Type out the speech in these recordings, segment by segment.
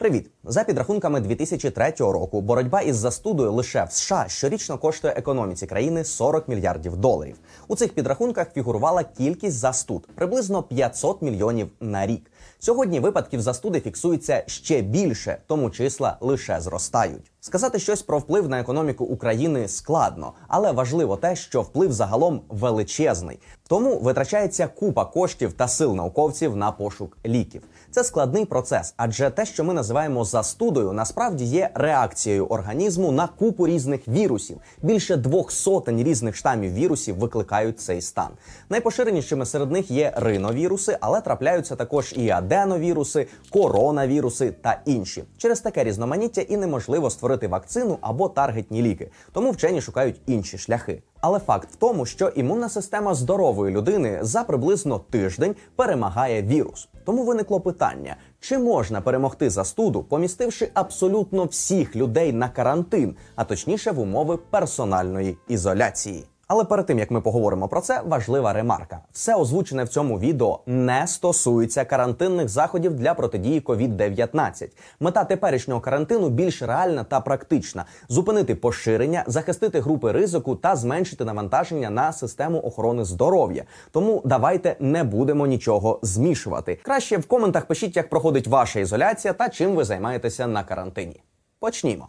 Привіт, за підрахунками 2003 року. Боротьба із застудою лише в США щорічно коштує економіці країни 40 мільярдів доларів. У цих підрахунках фігурувала кількість застуд приблизно 500 мільйонів на рік. Сьогодні випадків застуди фіксується ще більше, тому числа лише зростають. Сказати щось про вплив на економіку України складно, але важливо те, що вплив загалом величезний. Тому витрачається купа коштів та сил науковців на пошук ліків. Це складний процес, адже те, що ми називаємо застудою, насправді є реакцією організму на купу різних вірусів. Більше двох сотень різних штамів вірусів викликають цей стан. Найпоширенішими серед них є риновіруси, але трапляються також і аденовіруси, коронавіруси та інші. Через таке різноманіття і неможливо створити вакцину або таргетні ліки, тому вчені шукають інші шляхи. Але факт в тому, що імунна система здорової людини за приблизно тиждень перемагає вірус. Тому виникло питання: чи можна перемогти застуду, помістивши абсолютно всіх людей на карантин, а точніше в умови персональної ізоляції? Але перед тим як ми поговоримо про це, важлива ремарка: все озвучене в цьому відео не стосується карантинних заходів для протидії COVID-19. Мета теперішнього карантину більш реальна та практична: зупинити поширення, захистити групи ризику та зменшити навантаження на систему охорони здоров'я. Тому давайте не будемо нічого змішувати. Краще в коментах пишіть, як проходить ваша ізоляція та чим ви займаєтеся на карантині. Почнімо.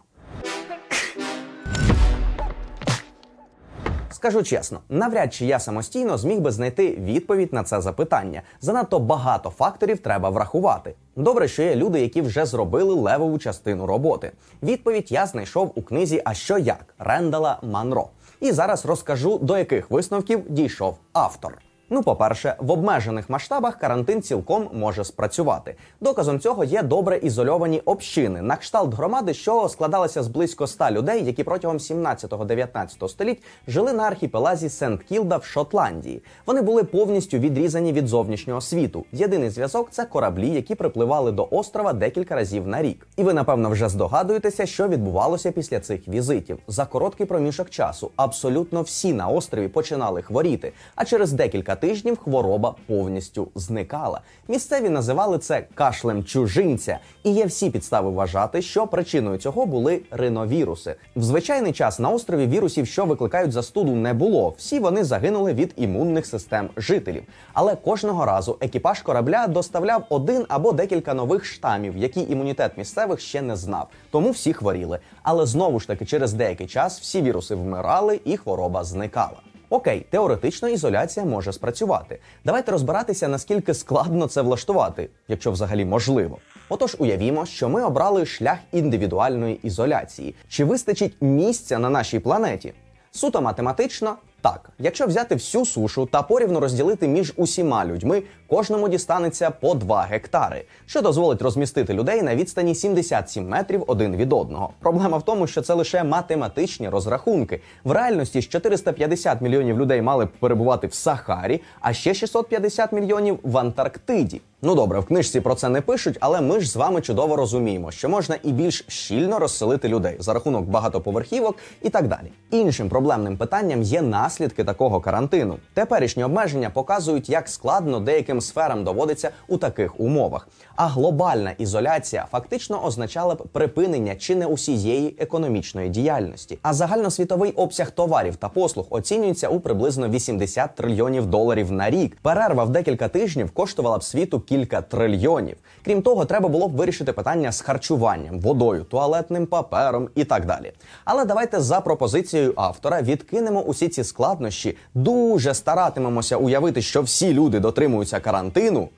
Скажу чесно, навряд чи я самостійно зміг би знайти відповідь на це запитання. Занадто багато факторів треба врахувати. Добре, що є люди, які вже зробили левову частину роботи. Відповідь я знайшов у книзі А що як Рендала Манро. І зараз розкажу, до яких висновків дійшов автор. Ну, по-перше, в обмежених масштабах карантин цілком може спрацювати. Доказом цього є добре ізольовані общини на кшталт громади, що складалися з близько ста людей, які протягом 17-19 століть жили на архіпелазі Сент-Кілда в Шотландії. Вони були повністю відрізані від зовнішнього світу. Єдиний зв'язок це кораблі, які припливали до острова декілька разів на рік. І ви, напевно, вже здогадуєтеся, що відбувалося після цих візитів. За короткий проміжок часу абсолютно всі на острові починали хворіти, а через декілька тижнів хвороба повністю зникала. Місцеві називали це кашлем чужинця, і є всі підстави вважати, що причиною цього були риновіруси. В звичайний час на острові вірусів, що викликають застуду, не було. Всі вони загинули від імунних систем жителів. Але кожного разу екіпаж корабля доставляв один або декілька нових штамів, які імунітет місцевих ще не знав, тому всі хворіли. Але знову ж таки, через деякий час всі віруси вмирали і хвороба зникала. Окей, теоретично ізоляція може спрацювати. Давайте розбиратися, наскільки складно це влаштувати, якщо взагалі можливо. Отож, уявімо, що ми обрали шлях індивідуальної ізоляції. Чи вистачить місця на нашій планеті? Суто математично так, якщо взяти всю сушу та порівну розділити між усіма людьми, кожному дістанеться по 2 гектари, що дозволить розмістити людей на відстані 77 метрів один від одного. Проблема в тому, що це лише математичні розрахунки. В реальності 450 мільйонів людей мали б перебувати в Сахарі, а ще 650 мільйонів в Антарктиді. Ну добре, в книжці про це не пишуть, але ми ж з вами чудово розуміємо, що можна і більш щільно розселити людей за рахунок багатоповерхівок і так далі. Іншим проблемним питанням є наслідки такого карантину. Теперішні обмеження показують, як складно деяким сферам доводиться у таких умовах. А глобальна ізоляція фактично означала б припинення чи не усієї економічної діяльності. А загальносвітовий обсяг товарів та послуг оцінюється у приблизно 80 трильйонів доларів на рік. Перерва в декілька тижнів коштувала б світу кілька трильйонів. Крім того, треба було б вирішити питання з харчуванням, водою, туалетним папером і так далі. Але давайте за пропозицією автора відкинемо усі ці складнощі, дуже старатимемося уявити, що всі люди дотримуються карантину.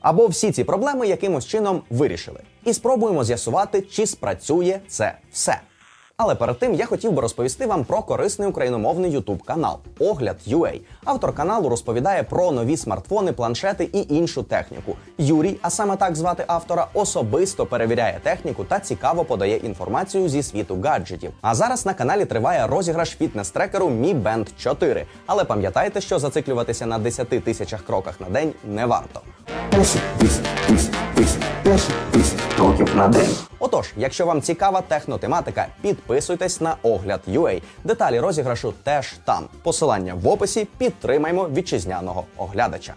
Або всі ці проблеми якимось чином вирішили, і спробуємо з'ясувати, чи спрацює це все. Але перед тим я хотів би розповісти вам про корисний україномовний ютуб канал Огляд UA. Автор каналу розповідає про нові смартфони, планшети і іншу техніку. Юрій, а саме так звати автора, особисто перевіряє техніку та цікаво подає інформацію зі світу гаджетів. А зараз на каналі триває розіграш фітнес-трекеру Mi Band 4. Але пам'ятайте, що зациклюватися на 10 тисячах кроках на день не варто. 10 тисяч тисяч тисяч кроків на день. Отож, якщо вам цікава технотематика, підписуйтесь на огляд UA. Деталі розіграшу теж там. Посилання в описі підтримаймо вітчизняного оглядача.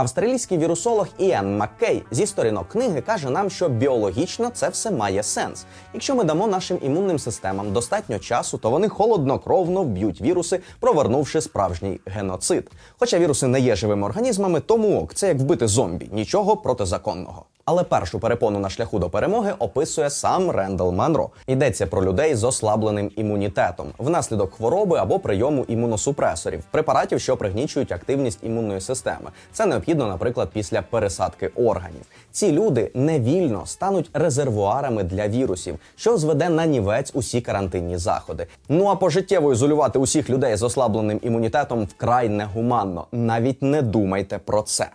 Австралійський вірусолог Іан Маккей зі сторінок книги каже нам, що біологічно це все має сенс. Якщо ми дамо нашим імунним системам достатньо часу, то вони холоднокровно вб'ють віруси, провернувши справжній геноцид. Хоча віруси не є живими організмами, тому ок, це як вбити зомбі, нічого протизаконного. Але першу перепону на шляху до перемоги описує сам Рендел Манро. Йдеться про людей з ослабленим імунітетом внаслідок хвороби або прийому імуносупресорів, препаратів, що пригнічують активність імунної системи. Це необхідно, наприклад, після пересадки органів. Ці люди невільно стануть резервуарами для вірусів, що зведе на нівець усі карантинні заходи. Ну а пожиттєво ізолювати усіх людей з ослабленим імунітетом вкрай негуманно. Навіть не думайте про це.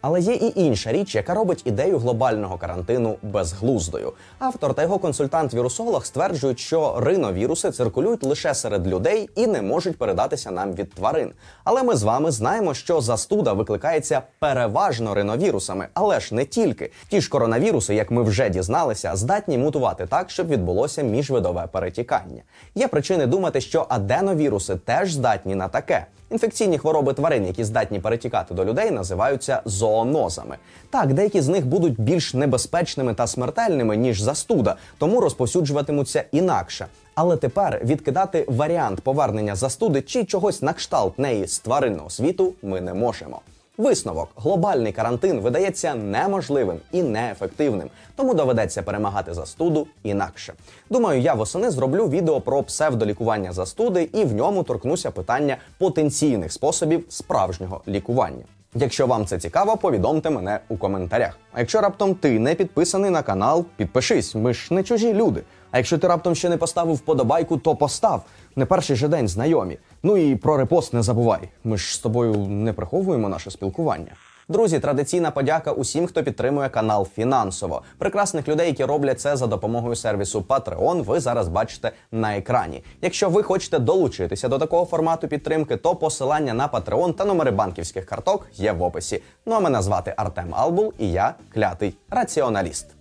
Але є і інша річ, яка робить ідею глобального карантину безглуздою. Автор та його консультант вірусолог стверджують, що риновіруси циркулюють лише серед людей і не можуть передатися нам від тварин. Але ми з вами знаємо, що застуда викликається переважно риновірусами, але ж не тільки. Ті ж коронавіруси, як ми вже дізналися, здатні мутувати так, щоб відбулося міжвидове перетікання. Є причини думати, що аденовіруси теж здатні на таке. Інфекційні хвороби тварин, які здатні перетікати до людей, називаються зоонозами. Так, деякі з них будуть більш небезпечними та смертельними ніж застуда, тому розповсюджуватимуться інакше. Але тепер відкидати варіант повернення застуди чи чогось на кшталт неї з тваринного світу ми не можемо. Висновок: глобальний карантин видається неможливим і неефективним, тому доведеться перемагати застуду інакше. Думаю, я восени зроблю відео про псевдолікування застуди і в ньому торкнуся питання потенційних способів справжнього лікування. Якщо вам це цікаво, повідомте мене у коментарях. А якщо раптом ти не підписаний на канал, підпишись, ми ж не чужі люди. А якщо ти раптом ще не поставив вподобайку, то постав не перший же день знайомі. Ну і про репост не забувай. Ми ж з тобою не приховуємо наше спілкування. Друзі, традиційна подяка усім, хто підтримує канал фінансово. Прекрасних людей, які роблять це за допомогою сервісу Patreon, ви зараз бачите на екрані. Якщо ви хочете долучитися до такого формату підтримки, то посилання на Patreon та номери банківських карток є в описі. Ну а мене звати Артем Албул, і я клятий раціоналіст.